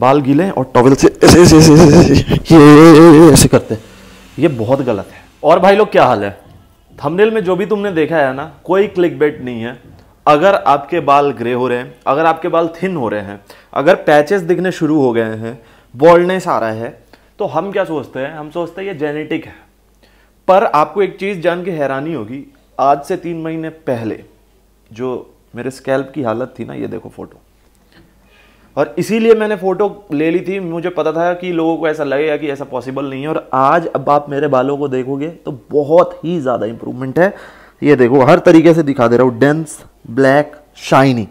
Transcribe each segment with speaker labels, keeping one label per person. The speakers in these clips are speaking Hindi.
Speaker 1: बाल गीले और टॉवल से ऐसे ऐसे ऐसे ऐसे ऐसे करते हैं ये बहुत गलत है और भाई लोग क्या हाल है थंबनेल में जो भी तुमने देखा है ना कोई क्लिक बेट नहीं है अगर आपके बाल ग्रे हो रहे हैं अगर आपके बाल थिन हो रहे हैं अगर पैचेस दिखने शुरू हो गए हैं बॉल्डनेस आ रहा है तो हम क्या सोचते हैं हम सोचते हैं ये जेनेटिक है पर आपको एक चीज़ जान के हैरानी होगी आज से तीन महीने पहले जो मेरे स्कैल्प की हालत थी ना ये देखो फोटो और इसीलिए मैंने फ़ोटो ले ली थी मुझे पता था कि लोगों को ऐसा लगेगा कि ऐसा पॉसिबल नहीं है और आज अब आप मेरे बालों को देखोगे तो बहुत ही ज़्यादा इंप्रूवमेंट है ये देखो हर तरीके से दिखा दे रहा हूँ डेंस ब्लैक शाइनी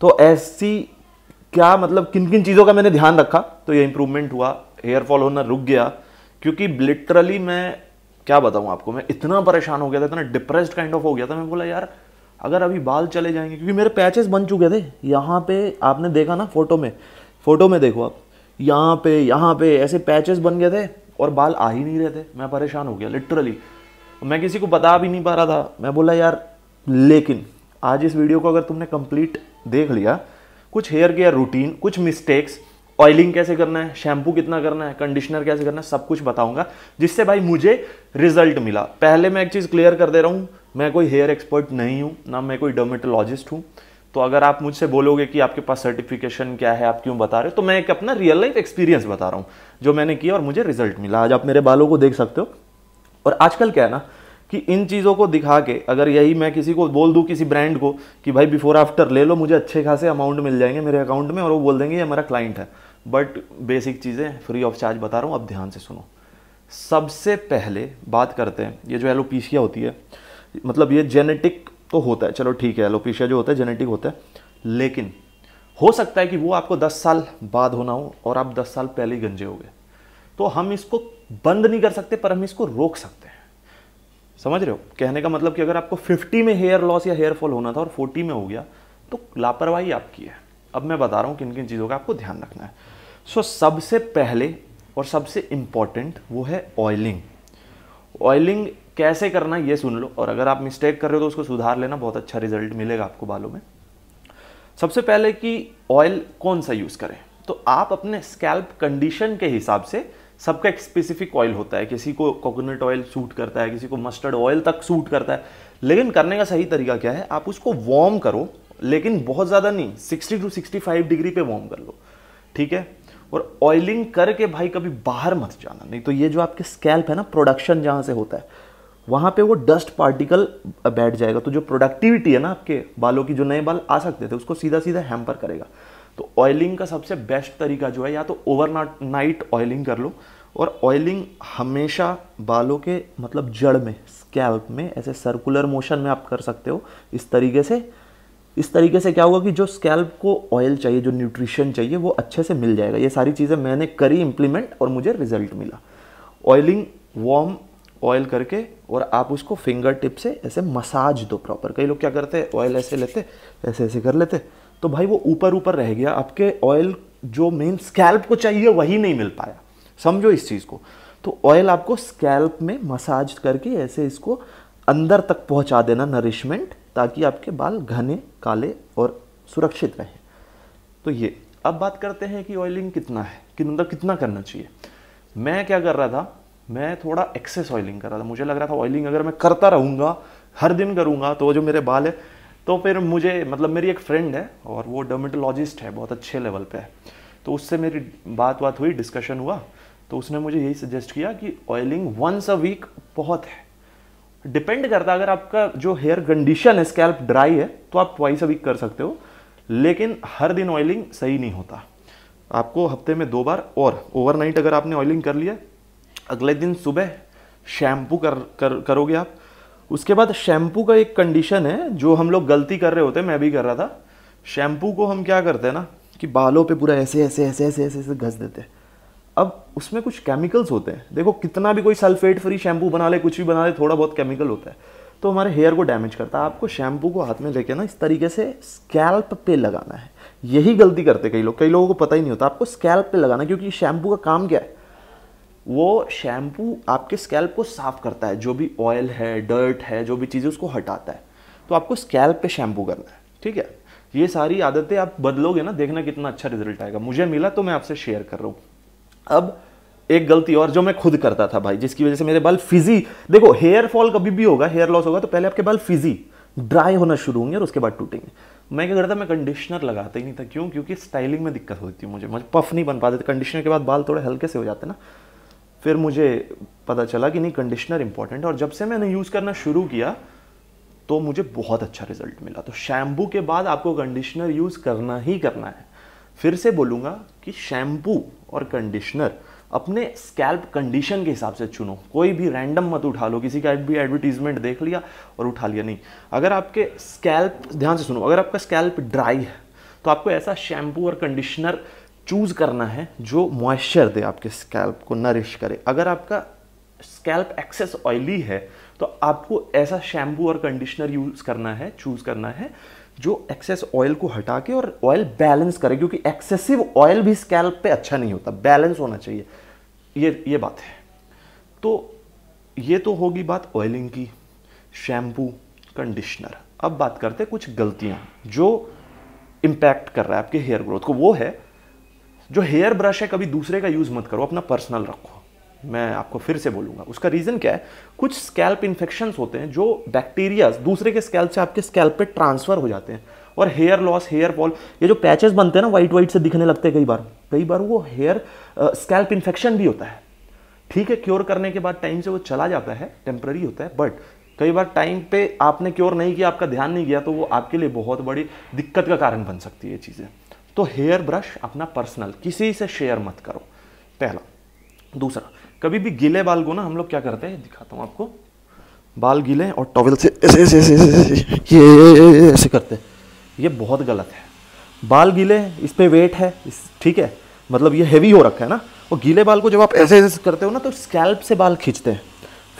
Speaker 1: तो ऐसी क्या मतलब किन किन चीज़ों का मैंने ध्यान रखा तो ये इम्प्रूवमेंट हुआ हेयर फॉल होना रुक गया क्योंकि लिटरली मैं क्या बताऊँ आपको मैं इतना परेशान हो गया था इतना डिप्रेस्ड काइंड ऑफ हो गया था मैं बोला यार अगर अभी बाल चले जाएंगे क्योंकि मेरे पैचेस बन चुके थे यहाँ पे आपने देखा ना फोटो में फोटो में देखो आप यहाँ पे यहाँ पे ऐसे पैचेस बन गए थे और बाल आ ही नहीं रहे थे मैं परेशान हो गया लिटरली मैं किसी को बता भी नहीं पा रहा था मैं बोला यार लेकिन आज इस वीडियो को अगर तुमने कंप्लीट देख लिया कुछ हेयर केयर रूटीन कुछ मिस्टेक्स ऑयलिंग कैसे करना है शैम्पू कितना करना है कंडीशनर कैसे करना है सब कुछ बताऊंगा जिससे भाई मुझे रिजल्ट मिला पहले मैं एक चीज़ क्लियर कर दे रहा हूँ मैं कोई हेयर एक्सपर्ट नहीं हूँ ना मैं कोई डर्मेटोलॉजिस्ट हूँ तो अगर आप मुझसे बोलोगे कि आपके पास सर्टिफिकेशन क्या है आप क्यों बता रहे हो तो मैं एक अपना रियल लाइफ एक्सपीरियंस बता रहा हूँ जो मैंने किया और मुझे रिजल्ट मिला आज आप मेरे बालों को देख सकते हो और आजकल क्या है ना कि इन चीज़ों को दिखा के अगर यही मैं किसी को बोल दूँ किसी ब्रांड को कि भाई बिफोर आफ्टर ले लो मुझे अच्छे खासे अमाउंट मिल जाएंगे मेरे अकाउंट में और वो बोल देंगे ये हमारा क्लाइंट है बट बेसिक चीज़ें फ्री ऑफ चार्ज बता रहा हूँ आप ध्यान से सुनो सबसे पहले बात करते हैं ये जो एलोपीसिया होती है मतलब ये जेनेटिक तो होता है चलो ठीक है एलोपिशिया जो होता है जेनेटिक होता है लेकिन हो सकता है कि वो आपको 10 साल बाद होना हो और आप 10 साल पहले ही गंजे हो गए तो हम इसको बंद नहीं कर सकते पर हम इसको रोक सकते हैं समझ रहे हो कहने का मतलब कि अगर आपको 50 में हेयर लॉस या हेयर फॉल होना था और 40 में हो गया तो लापरवाही आपकी है अब मैं बता रहा हूँ किन किन चीज़ों का आपको ध्यान रखना है सो so, सबसे पहले और सबसे इम्पॉर्टेंट वो है ऑयलिंग ऑयलिंग कैसे करना ये सुन लो और अगर आप मिस्टेक कर रहे हो तो उसको सुधार लेना बहुत अच्छा रिजल्ट मिलेगा आपको बालों में सबसे पहले कि ऑयल कौन सा यूज़ करें तो आप अपने स्कैल्प कंडीशन के हिसाब से सबका एक स्पेसिफिक ऑयल होता है किसी को कोकोनट ऑयल सूट करता है किसी को मस्टर्ड ऑयल तक सूट करता है लेकिन करने का सही तरीका क्या है आप उसको वार्म करो लेकिन बहुत ज़्यादा नहीं 60 टू 65 डिग्री पे वार्म कर लो ठीक है और ऑयलिंग करके भाई कभी बाहर मत जाना नहीं तो ये जो आपके स्कैल्प है ना प्रोडक्शन जहाँ से होता है वहाँ पे वो डस्ट पार्टिकल बैठ जाएगा तो जो प्रोडक्टिविटी है ना आपके बालों की जो नए बाल आ सकते थे उसको सीधा सीधा हैम्पर करेगा तो ऑयलिंग का सबसे बेस्ट तरीका जो है या तो ओवर नाइट ऑयलिंग कर लो और ऑयलिंग हमेशा बालों के मतलब जड़ में स्कैल्प में ऐसे सर्कुलर मोशन में आप कर सकते हो इस तरीके से इस तरीके से क्या होगा कि जो स्कैल्प को ऑयल चाहिए जो न्यूट्रिशन चाहिए वो अच्छे से मिल जाएगा ये सारी चीज़ें मैंने करी इम्प्लीमेंट और मुझे रिजल्ट मिला ऑयलिंग वार्म ऑयल करके और आप उसको फिंगर टिप से ऐसे मसाज दो प्रॉपर कई लोग क्या करते हैं ऑयल ऐसे लेते ऐसे ऐसे कर लेते तो भाई वो ऊपर ऊपर रह गया आपके ऑयल जो मेन स्कैल्प को चाहिए वही नहीं मिल पाया समझो इस चीज़ को तो ऑयल आपको स्कैल्प में मसाज करके ऐसे इसको अंदर तक पहुंचा देना नरिशमेंट ताकि आपके बाल घने काले और सुरक्षित रहें तो ये अब बात करते हैं कि ऑयलिंग कितना है कि मतलब कितना करना चाहिए मैं क्या कर रहा था मैं थोड़ा एक्सेस ऑयलिंग कर रहा था मुझे लग रहा था ऑयलिंग अगर मैं करता रहूँगा हर दिन करूँगा तो जो मेरे बाल है तो फिर मुझे मतलब मेरी एक फ्रेंड है और वो डर्मेटोलॉजिस्ट है बहुत अच्छे लेवल पे है तो उससे मेरी बात बात हुई डिस्कशन हुआ तो उसने मुझे यही सजेस्ट किया कि ऑयलिंग वंस अ वीक बहुत है डिपेंड करता है अगर आपका जो हेयर कंडीशन है स्कैल्प ड्राई है तो आप ट्वाइस अ वीक कर सकते हो लेकिन हर दिन ऑयलिंग सही नहीं होता आपको हफ्ते में दो बार और ओवरनाइट अगर आपने ऑयलिंग कर लिया अगले दिन सुबह शैम्पू कर, कर करोगे आप उसके बाद शैम्पू का एक कंडीशन है जो हम लोग गलती कर रहे होते हैं मैं भी कर रहा था शैम्पू को हम क्या करते हैं ना कि बालों पे पूरा ऐसे ऐसे ऐसे ऐसे ऐसे ऐसे घस देते हैं अब उसमें कुछ केमिकल्स होते हैं देखो कितना भी कोई सल्फेट फ्री शैम्पू बना ले कुछ भी बना ले थोड़ा बहुत केमिकल होता है तो हमारे हेयर को डैमेज करता है आपको शैम्पू को हाथ में लेके ना इस तरीके से स्कैल्प पे लगाना है यही गलती करते कई लोग कई लोगों को पता ही नहीं होता आपको स्कैल्प पे लगाना क्योंकि शैम्पू का काम क्या है वो शैम्पू आपके स्कैल्प को साफ़ करता है जो भी ऑयल है डर्ट है जो भी चीज़ें उसको हटाता है तो आपको स्कैल्प पे शैम्पू करना है ठीक है ये सारी आदतें आप बदलोगे ना देखना कितना अच्छा रिजल्ट आएगा मुझे मिला तो मैं आपसे शेयर कर रहा हूँ अब एक गलती और जो मैं खुद करता था भाई जिसकी वजह से मेरे बाल फिजी देखो हेयर फॉल कभी भी होगा हेयर लॉस होगा तो पहले आपके बाल फिजी ड्राई होना शुरू होंगे और उसके बाद टूटेंगे मैं क्या करता मैं कंडीशनर लगाता ही नहीं था क्यों क्योंकि स्टाइलिंग में दिक्कत होती है मुझे मुझे पफ नहीं बन पाते कंडीशनर के बाद बाल थोड़े हल्के से हो जाते ना फिर मुझे पता चला कि नहीं कंडीशनर इंपॉर्टेंट है और जब से मैंने यूज़ करना शुरू किया तो मुझे बहुत अच्छा रिजल्ट मिला तो शैम्पू के बाद आपको कंडीशनर यूज़ करना ही करना है फिर से बोलूँगा कि शैम्पू और कंडीशनर अपने स्कैल्प कंडीशन के हिसाब से चुनो कोई भी रैंडम मत उठा लो किसी का भी एडवर्टीजमेंट देख लिया और उठा लिया नहीं अगर आपके स्कैल्प ध्यान से सुनो अगर आपका स्कैल्प ड्राई है तो आपको ऐसा शैम्पू और कंडीशनर चूज़ करना है जो मॉइस्चर दे आपके स्कैल्प को नरिश करे अगर आपका स्कैल्प एक्सेस ऑयली है तो आपको ऐसा शैम्पू और कंडीशनर यूज़ करना है चूज़ करना है जो एक्सेस ऑयल को हटा के और ऑयल बैलेंस करे क्योंकि एक्सेसिव ऑयल भी स्कैल्प पे अच्छा नहीं होता बैलेंस होना चाहिए ये ये बात है तो ये तो होगी बात ऑयलिंग की शैम्पू कंडीशनर अब बात करते हैं कुछ गलतियाँ जो इम्पैक्ट कर रहा है आपके हेयर ग्रोथ को वो है जो हेयर ब्रश है कभी दूसरे का यूज़ मत करो अपना पर्सनल रखो मैं आपको फिर से बोलूँगा उसका रीज़न क्या है कुछ स्कैल्प इन्फेक्शंस होते हैं जो बैक्टीरियाज दूसरे के स्कैल्प से आपके स्कैल्प पे ट्रांसफ़र हो जाते हैं और हेयर लॉस हेयर फॉल ये जो पैचेस बनते हैं ना वाइट वाइट से दिखने लगते हैं कई बार कई बार वो हेयर स्कैल्प इन्फेक्शन भी होता है ठीक है क्योर करने के बाद टाइम से वो चला जाता है टेम्प्ररी होता है बट कई बार टाइम पे आपने क्योर नहीं किया आपका ध्यान नहीं गया तो वो आपके लिए बहुत बड़ी दिक्कत का कारण बन सकती है ये चीज़ें तो हेयर ब्रश अपना पर्सनल किसी से शेयर मत करो पहला दूसरा कभी भी गीले बाल को ना हम लोग क्या करते हैं दिखाता हूँ आपको बाल गीले और टॉवल से ऐसे ऐसे ऐसे ऐसे ऐसे करते हैं ये बहुत गलत है बाल गीले इस पर वेट है ठीक है मतलब ये हैवी हो रखा है ना और गीले बाल को जब आप ऐसे ऐसे करते हो ना तो स्कैल्प से बाल खींचते हैं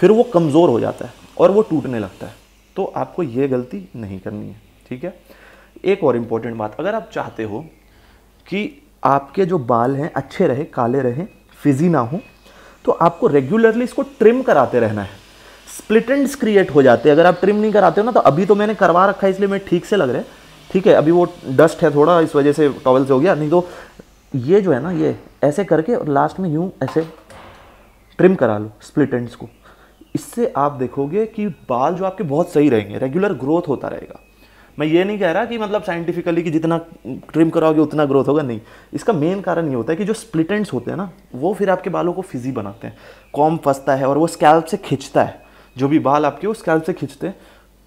Speaker 1: फिर वो कमज़ोर हो जाता है और वो टूटने लगता है तो आपको ये गलती नहीं करनी है ठीक है एक और इम्पॉर्टेंट बात अगर आप चाहते हो कि आपके जो बाल हैं अच्छे रहे काले रहें फिजी ना हो तो आपको रेगुलरली इसको ट्रिम कराते रहना है स्प्लिट एंड्स क्रिएट हो जाते हैं अगर आप ट्रिम नहीं कराते हो ना तो अभी तो मैंने करवा रखा है इसलिए मैं ठीक से लग रहा है ठीक है अभी वो डस्ट है थोड़ा इस वजह से टॉवल से हो गया नहीं तो ये जो है ना ये ऐसे करके और लास्ट में यूँ ऐसे ट्रिम करा लो स्प्लिट एंड्स को इससे आप देखोगे कि बाल जो आपके बहुत सही रहेंगे रेगुलर ग्रोथ होता रहेगा मैं ये नहीं कह रहा कि मतलब साइंटिफिकली कि जितना ट्रिम कराओगे उतना ग्रोथ होगा नहीं इसका मेन कारण ये होता है कि जो स्प्लिटेंट्स होते हैं ना वो फिर आपके बालों को फिजी बनाते हैं कॉम फंसता है और वो स्कैल्प से खींचता है जो भी बाल आपके वो स्कैल्प से खींचते हैं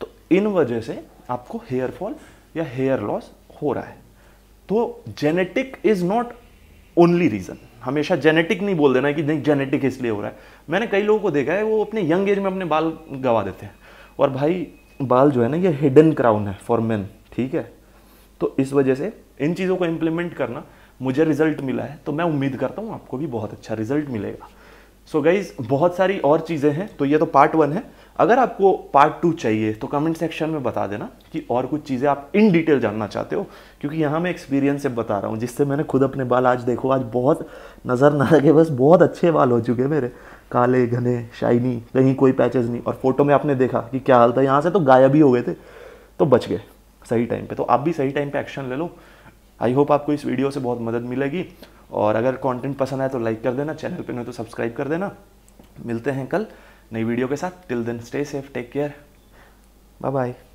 Speaker 1: तो इन वजह से आपको हेयर फॉल या हेयर लॉस हो रहा है तो genetic is not only reason हमेशा जेनेटिक नहीं बोल देना कि नहीं जेनेटिक इसलिए हो रहा है मैंने कई लोगों को देखा है वो अपने यंग एज में अपने बाल गवा देते हैं और भाई बाल जो है ना ये हिडन क्राउन है फॉर मेन ठीक है तो इस वजह से इन चीज़ों को इम्प्लीमेंट करना मुझे रिजल्ट मिला है तो मैं उम्मीद करता हूँ आपको भी बहुत अच्छा रिजल्ट मिलेगा सो so गाइज बहुत सारी और चीज़ें हैं तो ये तो पार्ट वन है अगर आपको पार्ट टू चाहिए तो कमेंट सेक्शन में बता देना कि और कुछ चीज़ें आप इन डिटेल जानना चाहते हो क्योंकि यहाँ मैं एक्सपीरियंस से बता रहा हूँ जिससे मैंने खुद अपने बाल आज देखो आज बहुत नज़र ना लगे बस बहुत अच्छे बाल हो चुके मेरे काले घने शाइनी कहीं कोई पैचेज नहीं और फोटो में आपने देखा कि क्या हाल था यहाँ से तो गायब ही हो गए थे तो बच गए सही टाइम पे तो आप भी सही टाइम पे एक्शन ले लो आई होप आपको इस वीडियो से बहुत मदद मिलेगी और अगर कंटेंट पसंद आए तो लाइक कर देना चैनल पे नहीं तो सब्सक्राइब कर देना मिलते हैं कल नई वीडियो के साथ till then stay safe take care bye bye